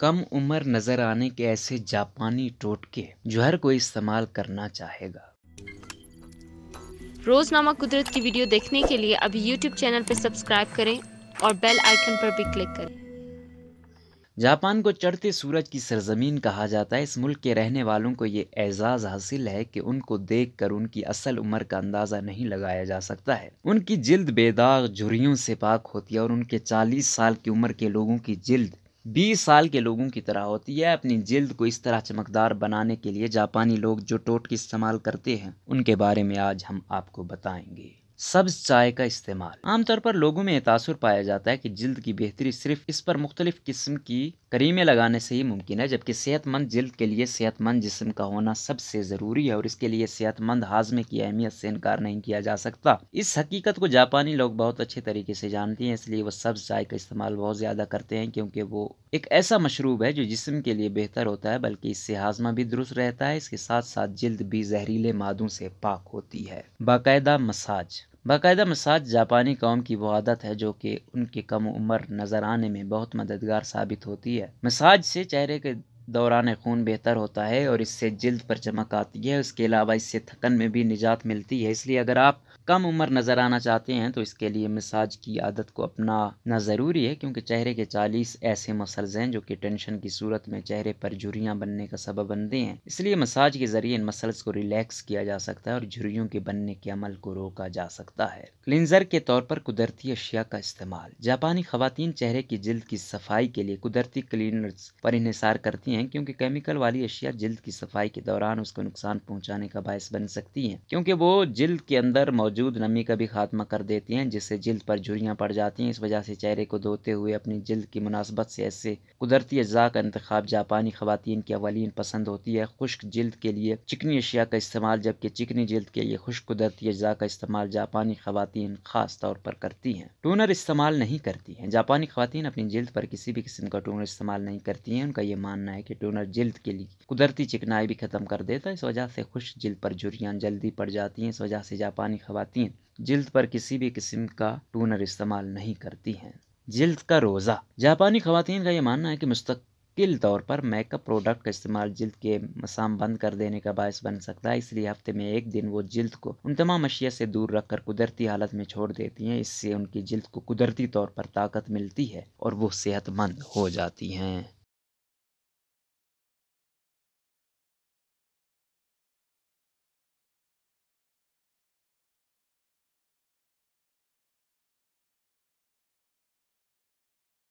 कम उम्र नज़र आने के ऐसे जापानी टोटके जो हर कोई इस्तेमाल करना चाहेगा रोजनामा कुदरत की वीडियो देखने के लिए अभी YouTube चैनल पर सब्सक्राइब करें और बेल आइकन पर भी क्लिक करें जापान को चढ़ते सूरज की सरजमीन कहा जाता है इस मुल्क के रहने वालों को ये एजाज़ हासिल है कि उनको देखकर उनकी असल उम्र का अंदाज़ा नहीं लगाया जा सकता है उनकी जिल्द बेदाग झुरियों से पाक होती है और उनके 40 साल की उम्र के लोगों की जिल्द बीस साल के लोगों की तरह होती है अपनी जिल्द को इस तरह चमकदार बनाने के लिए जापानी लोग जो टोट की इस्तेमाल करते हैं उनके बारे में आज हम आपको बताएंगे सब्ज चाय का इस्तेमाल आमतौर पर लोगों में तासुर पाया जाता है कि जिल्द की बेहतरी सिर्फ इस पर मुख्तलिफ किस्म की करीमें लगाने से ही मुमकिन है जबकि सेहतमंद जल्द के लिए सेहतमंद जिसम का होना सबसे ज़रूरी है और इसके लिए सेहतमंद हाजमे की अहमियत से इनकार नहीं किया जा सकता इस हकीकत को जापानी लोग बहुत अच्छे तरीके से जानते हैं इसलिए वह सब्ज चाय का इस्तेमाल बहुत ज़्यादा करते हैं क्योंकि वो एक ऐसा मशरूब है जो जिसम के लिए बेहतर होता है बल्कि इससे हाजमा भी दुरुस्त रहता है इसके साथ साथ जल्द भी जहरीले मादों से पाक होती है बाकायदा मसाज बाकायदा मसाज जापानी कौम की वो आदत है जो कि उनके कम उम्र नज़र आने में बहुत मददगार साबित होती है मसाज से चेहरे के दौरान खून बेहतर होता है और इससे जल्द पर चमक आती है उसके अलावा इससे थकन में भी निजात मिलती है इसलिए अगर आप कम उम्र नज़र आना चाहते हैं तो इसके लिए मसाज की आदत को अपनाना ज़रूरी है क्योंकि चेहरे के 40 ऐसे मसल्स हैं जो कि टेंशन की सूरत में चेहरे पर झुरियाँ बनने का सबब बनते हैं इसलिए मसाज के ज़रिए इन मसल्स को रिलैक्स किया जा सकता है और झुरियों के बनने के अमल को रोका जा सकता है क्लिनजर के तौर पर कुदरती अशिया का इस्तेमाल जापानी खुवान चेहरे की जल्द की सफाई के लिए कुदरती क्लीनर पर इहिसार करती हैं हैं क्योंकि केमिकल वाली अशिया जल्द की सफाई के दौरान उसको नुकसान पहुंचाने का बायस बन सकती हैं क्योंकि वो जल्द के अंदर मौजूद नमी का भी खात्मा कर देती हैं जिससे जल्द पर झुरियाँ पड़ जाती हैं इस वजह से चेहरे को धोते हुए अपनी जल्द की मुनासबत से ऐसे कुदरती अज्जा का इंतखब जापानी खुवान की अवलिन पसंद होती है खुश्क जल्द के लिए चिकनी अशिया का इस्तेमाल जबकि चिकनी जल्द के लिए खुश्क कुदरती अज्जा का इस्तेमाल जापानी खुवान खास तौर पर करती हैं टोनर इस्तेमाल नहीं करती हैं जापानी खुवान अपनी जल्द पर किसी भी किस्म का टोनर इस्तेमाल नहीं करती हैं उनका यह मानना है कि टोनर जल्द के लिए कुदरती चिकनाई भी ख़त्म कर देता है इस वजह से खुश जल्द पर झुरियाँ जल्दी पड़ जाती हैं इस वजह से जापानी खवतिन जल्द पर किसी भी किस्म का टूनर इस्तेमाल नहीं करती हैं जल्द का रोज़ा जापानी खवतिन का ये मानना है कि मुस्तक तौर पर मेकअप प्रोडक्ट का इस्तेमाल जल्द के मसाम बंद कर देने का बायस बन सकता है इसलिए हफ्ते में एक दिन वो जल्द को उन तमाम अशिया से दूर रखकर कुदरती हालत में छोड़ देती हैं इससे उनकी जल्द को कुदरती तौर पर ताकत मिलती है और वो सेहतमंद हो जाती हैं